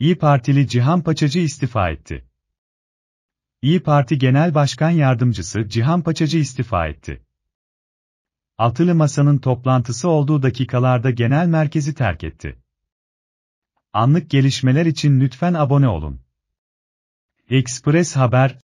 İyi Partili Cihan Paçacı istifa etti. İyi Parti Genel Başkan Yardımcısı Cihan Paçacı istifa etti. Altılı Masa'nın toplantısı olduğu dakikalarda genel merkezi terk etti. Anlık gelişmeler için lütfen abone olun. Express Haber